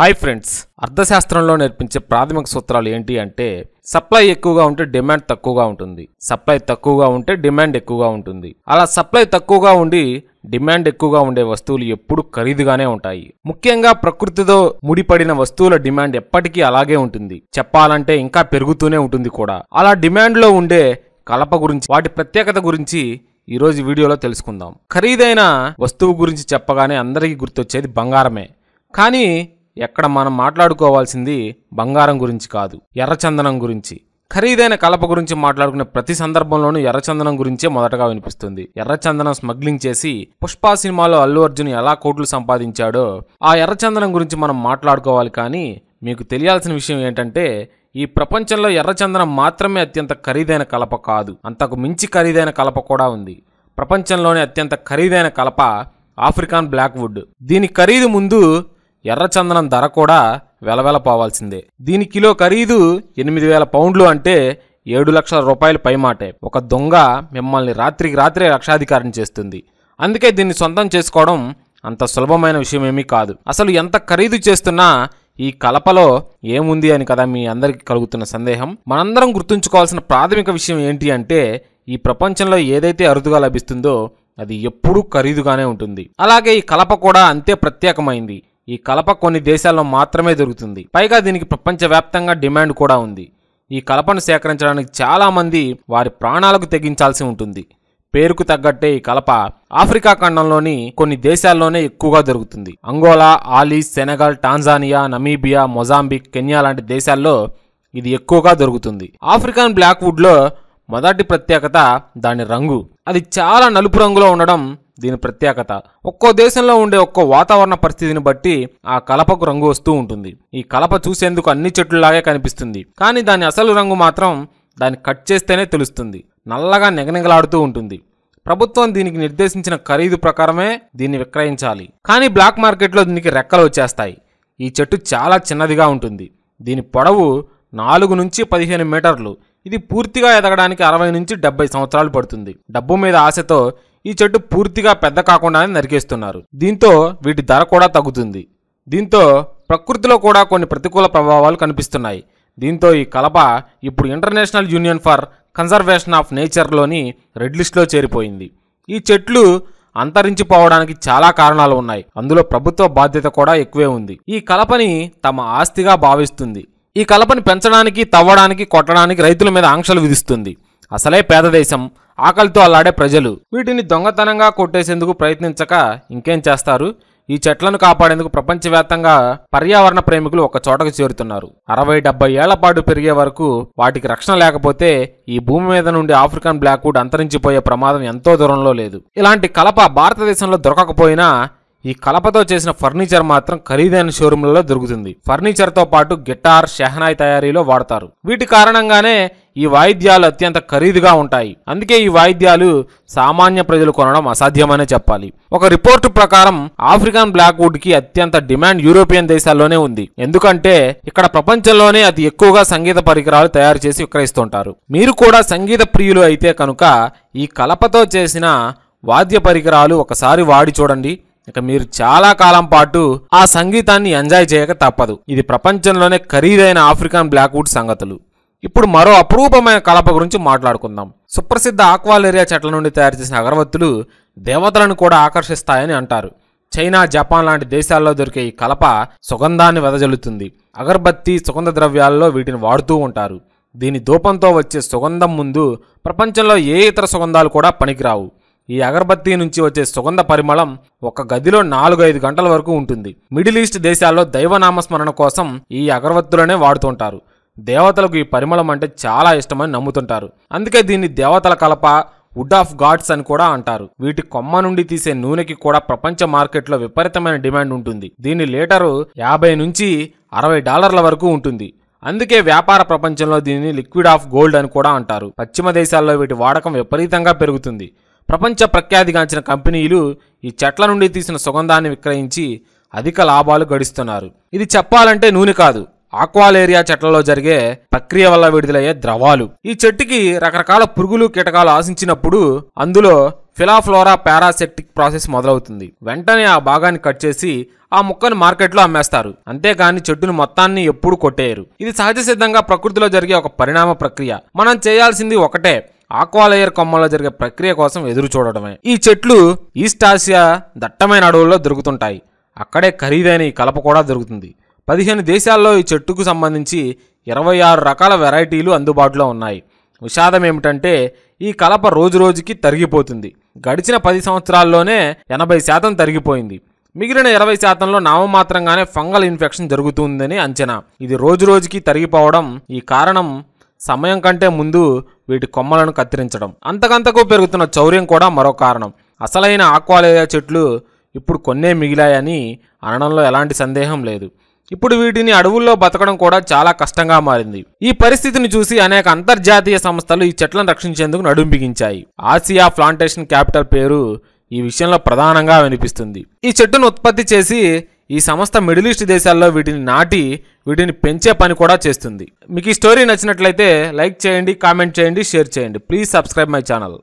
hi friends అర్థశాస్త్రంలో నేర్పించే ప్రాథమిక సూత్రాలు ఏంటి అంటే సప్లై ఎక్కువగా ఉంటే డిమాండ్ తక్కువగా ఉంటుంది సప్లై తక్కువగా ఉంటే డిమాండ్ ఎక్కువగా ఉంటుంది అలా సప్లై తక్కువగా ఉండి డిమాండ్ ఎక్కువగా ఉండే వస్తువులు ఎప్పుడు ఖరీదుగానే ఉంటాయి ముఖ్యంగా ప్రకృతితో ముడిపడిన వస్తువుల డిమాండ్ ఎప్పటికీ అలాగే ఉంటుంది చెప్పాలంటే ఇంకా పెరుగుతూనే ఉంటుంది కూడా అలా డిమాండ్లో ఉండే కలప గురించి వాటి ప్రత్యేకత గురించి ఈరోజు వీడియోలో తెలుసుకుందాం ఖరీదైన వస్తువు గురించి చెప్పగానే అందరికీ గుర్తొచ్చేది బంగారమే కానీ ఎక్కడ మనం మాట్లాడుకోవాల్సింది బంగారం గురించి కాదు ఎర్రచందనం గురించి ఖరీదైన కలప గురించి మాట్లాడుకునే ప్రతి సందర్భంలోనూ ఎర్రచందనం గురించే మొదటగా వినిపిస్తుంది ఎర్రచందనం స్మగ్లింగ్ చేసి పుష్ప సినిమాలో అల్లు అర్జున్ ఎలా కోట్లు సంపాదించాడో ఆ ఎర్రచందనం గురించి మనం మాట్లాడుకోవాలి కానీ మీకు తెలియాల్సిన విషయం ఏంటంటే ఈ ప్రపంచంలో ఎర్రచందనం మాత్రమే అత్యంత ఖరీదైన కలప కాదు అంతకు మించి ఖరీదైన కలప కూడా ఉంది ప్రపంచంలోనే అత్యంత ఖరీదైన కలప ఆఫ్రికాన్ బ్లాక్ వుడ్ దీని ఖరీదు ముందు ఎర్రచందనం ధర కూడా వెలవెలపోవాల్సిందే దీని కిలో ఖరీదు ఎనిమిది వేల పౌండ్లు అంటే ఏడు లక్షల రూపాయలు పైమాటే ఒక దొంగ మిమ్మల్ని రాత్రికి రాత్రే రక్షాధికారం చేస్తుంది అందుకే దీన్ని సొంతం చేసుకోవడం అంత సులభమైన విషయం ఏమీ కాదు అసలు ఎంత ఖరీదు చేస్తున్నా ఈ కలపలో ఏముంది అని కదా మీ అందరికి కలుగుతున్న సందేహం మనందరం గుర్తుంచుకోవాల్సిన ప్రాథమిక విషయం ఏంటి అంటే ఈ ప్రపంచంలో ఏదైతే అరుదుగా లభిస్తుందో అది ఎప్పుడూ ఖరీదుగానే ఉంటుంది అలాగే ఈ కలప కూడా అంతే ప్రత్యేకమైంది ఈ కలప కొన్ని దేశాల్లో మాత్రమే దొరుకుతుంది పైగా దీనికి ప్రపంచవ్యాప్తంగా డిమాండ్ కూడా ఉంది ఈ కలపను సేకరించడానికి చాలామంది వారి ప్రాణాలకు తెగించాల్సి ఉంటుంది పేరుకు తగ్గట్టే ఈ కలప ఆఫ్రికా ఖండంలోని కొన్ని దేశాల్లోనే ఎక్కువగా దొరుకుతుంది అంగోలా ఆలీ Senegal Tanzania Namibia Mozambique Kenya లాంటి దేశాల్లో ఇది ఎక్కువగా దొరుకుతుంది ఆఫ్రికన్ బ్లాక్వుడ్లో మొదటి ప్రత్యేకత దాని రంగు అది చాలా నలుపు రంగులో ఉండడం దీని ప్రత్యేకత ఒక్కో దేశంలో ఉండే ఒక్కో వాతావరణ పరిస్థితిని బట్టి ఆ కలపకు రంగు వస్తూ ఉంటుంది ఈ కలప చూసేందుకు అన్ని చెట్లులాగే కనిపిస్తుంది కానీ దాని అసలు రంగు మాత్రం దాన్ని కట్ చేస్తేనే తెలుస్తుంది నల్లగా నిగనిగలాడుతూ ఉంటుంది ప్రభుత్వం దీనికి నిర్దేశించిన ఖరీదు ప్రకారమే దీన్ని విక్రయించాలి కానీ బ్లాక్ మార్కెట్లో దీనికి రెక్కలు వచ్చేస్తాయి ఈ చెట్టు చాలా చిన్నదిగా ఉంటుంది దీని పొడవు నాలుగు నుంచి పదిహేను మీటర్లు ఇది పూర్తిగా ఎదగడానికి అరవై నుంచి డెబ్బై సంవత్సరాలు పడుతుంది డబ్బు మీద ఆశతో ఈ చెట్టు పూర్తిగా పెద్ద కాకుండానే నరికేస్తున్నారు దీంతో వీటి ధర కూడా తగ్గుతుంది దీంతో ప్రకృతిలో కూడా కొన్ని ప్రతికూల ప్రభావాలు కనిపిస్తున్నాయి దీంతో ఈ కలప ఇప్పుడు International Union for Conservation of నేచర్లోని రెడ్ లిస్ట్లో చేరిపోయింది ఈ చెట్లు అంతరించిపోవడానికి చాలా కారణాలు ఉన్నాయి అందులో ప్రభుత్వ బాధ్యత కూడా ఎక్కువే ఉంది ఈ కలపని తమ ఆస్తిగా భావిస్తుంది ఈ కలపని పెంచడానికి తవ్వడానికి కొట్టడానికి రైతుల మీద ఆంక్షలు విధిస్తుంది అసలే పేద దేశం ఆకలితో అల్లాడే ప్రజలు వీటిని దొంగతనంగా కొట్టేసేందుకు ప్రయత్నించక ఇంకేం చేస్తారు ఈ చెట్లను కాపాడేందుకు ప్రపంచవ్యాప్తంగా పర్యావరణ ప్రేమికులు ఒక చోటకు చేరుతున్నారు అరవై డెబ్బై ఏళ్ల పాటు పెరిగే వరకు వాటికి రక్షణ లేకపోతే ఈ భూమి మీద నుండి ఆఫ్రికన్ బ్లాక్వుడ్ అంతరించిపోయే ప్రమాదం ఎంతో దూరంలో లేదు ఇలాంటి కలప భారతదేశంలో దొరకకపోయినా ఈ కలపతో చేసిన ఫర్నిచర్ మాత్రం ఖరీదైన షోరూంలలో దొరుకుతుంది ఫర్నిచర్తో పాటు గిటార్ షెహనాయ్ తయారీలో వాడతారు వీటి కారణంగానే ఈ వాయిద్యాలు అత్యంత ఖరీదుగా ఉంటాయి అందుకే ఈ వాయిద్యాలు సామాన్య ప్రజలు కొనడం అసాధ్యమనే చెప్పాలి ఒక రిపోర్టు ప్రకారం ఆఫ్రికన్ బ్లాక్ వుడ్ కి అత్యంత డిమాండ్ యూరోపియన్ దేశాల్లోనే ఉంది ఎందుకంటే ఇక్కడ ప్రపంచంలోనే అతి ఎక్కువగా సంగీత పరికరాలు తయారు చేసి విక్రయిస్తుంటారు మీరు కూడా సంగీత ప్రియులు అయితే కనుక ఈ కలపతో చేసిన వాద్య పరికరాలు ఒకసారి వాడి చూడండి ఇక మీరు చాలా కాలం పాటు ఆ సంగీతాన్ని ఎంజాయ్ చేయక తప్పదు ఇది ప్రపంచంలోనే ఖరీదైన ఆఫ్రికన్ బ్లాక్వుడ్ సంగతులు ఇప్పుడు మరో అపురూపమైన కలప గురించి మాట్లాడుకుందాం సుప్రసిద్ధ ఆక్వాలేరియా చెట్ల నుండి తయారు చేసిన అగరవత్తులు దేవతలను కూడా ఆకర్షిస్తాయని అంటారు చైనా జపాన్ లాంటి దేశాల్లో దొరికే ఈ కలప సుగంధాన్ని వెదజల్లుతుంది అగర్బత్తి సుగంధ ద్రవ్యాలలో వీటిని వాడుతూ ఉంటారు దీని ధూపంతో వచ్చే సుగంధం ముందు ప్రపంచంలో ఏ ఇతర సుగంధాలు కూడా పనికిరావు ఈ అగరబత్తి నుంచి వచ్చే సుగంధ పరిమళం ఒక గదిలో నాలుగైదు గంటల వరకు ఉంటుంది మిడిల్ ఈస్ట్ దేశాల్లో దైవనామస్మరణ కోసం ఈ అగరబత్తులనే వాడుతుంటారు దేవతలకు ఈ పరిమళం అంటే చాలా ఇష్టమని నమ్ముతుంటారు అందుకే దీన్ని దేవతల కలప వుడ్ ఆఫ్ గాడ్స్ అని కూడా అంటారు వీటి కొమ్మ నుండి తీసే నూనెకి కూడా ప్రపంచ మార్కెట్లో విపరీతమైన డిమాండ్ ఉంటుంది దీని లీటరు యాభై నుంచి అరవై డాలర్ల వరకు ఉంటుంది అందుకే వ్యాపార ప్రపంచంలో దీనిని లిక్విడ్ ఆఫ్ గోల్డ్ అని కూడా అంటారు పశ్చిమ దేశాల్లో వీటి వాడకం విపరీతంగా పెరుగుతుంది ప్రపంచ ప్రఖ్యాతిగాంచిన కంపెనీలు ఈ చెట్ల నుండి తీసిన సుగంధాన్ని విక్రయించి అధిక లాభాలు గడిస్తున్నారు ఇది చెప్పాలంటే నూనె కాదు ఆక్వాలేరియా చెట్లలో జరిగే ప్రక్రియ వల్ల విడుదలయ్యే ద్రవాలు ఈ చెట్టుకి రకరకాల పురుగులు కీటకాలు ఆశించినప్పుడు అందులో ఫిలాఫ్లోరా పారాసెప్టిక్ ప్రాసెస్ మొదలవుతుంది వెంటనే ఆ భాగాన్ని కట్ చేసి ఆ ముక్కను మార్కెట్లో అమ్మేస్తారు అంతేగాని చెట్టును మొత్తాన్ని ఎప్పుడు కొట్టేయరు ఇది సహజ సిద్ధంగా ప్రకృతిలో జరిగే ఒక పరిణామ ప్రక్రియ మనం చేయాల్సింది ఒకటే ఆక్వాలయర్ కొమ్మలో జరిగే ప్రక్రియ కోసం ఎదురు చూడడమే ఈ చెట్లు ఈస్ట్ ఆసియా దట్టమైన అడవుల్లో దొరుకుతుంటాయి అక్కడే ఖరీదైన ఈ కలప కూడా దొరుకుతుంది పదిహేను దేశాల్లో ఈ చెట్టుకు సంబంధించి ఇరవై ఆరు రకాల వెరైటీలు అందుబాటులో ఉన్నాయి విషాదం ఏమిటంటే ఈ కలప రోజురోజుకి తరిగిపోతుంది గడిచిన పది సంవత్సరాల్లోనే ఎనభై శాతం తరిగిపోయింది మిగిలిన ఇరవై శాతంలో నామమాత్రంగానే ఫంగల్ ఇన్ఫెక్షన్ జరుగుతుందని అంచనా ఇది రోజురోజుకి తరిగిపోవడం ఈ కారణం సమయం కంటే ముందు వీటి కొమ్మలను కత్తిరించడం అంతకంతకు పెరుగుతున్న చౌర్యం కూడా మరో కారణం అసలైన ఆక్వాలేయా చెట్లు ఇప్పుడు కొన్నే మిగిలాయని అనడంలో ఎలాంటి సందేహం లేదు ఇప్పుడు వీటిని అడవుల్లో బతకడం కూడా చాలా కష్టంగా మారింది ఈ పరిస్థితిని చూసి అనేక అంతర్జాతీయ సంస్థలు ఈ చెట్లను రక్షించేందుకు నడుం బిగించాయి ఆసియా ప్లాంటేషన్ క్యాపిటల్ పేరు ఈ విషయంలో ప్రధానంగా వినిపిస్తుంది ఈ చెట్టును ఉత్పత్తి చేసి ఈ సంస్థ మిడిల్ ఈస్ట్ దేశాల్లో వీటిని నాటి వీటిని పెంచే పని కూడా చేస్తుంది మీకు ఈ స్టోరీ నచ్చినట్లయితే లైక్ చేయండి కామెంట్ చేయండి షేర్ చేయండి ప్లీజ్ సబ్స్క్రైబ్ మై ఛానల్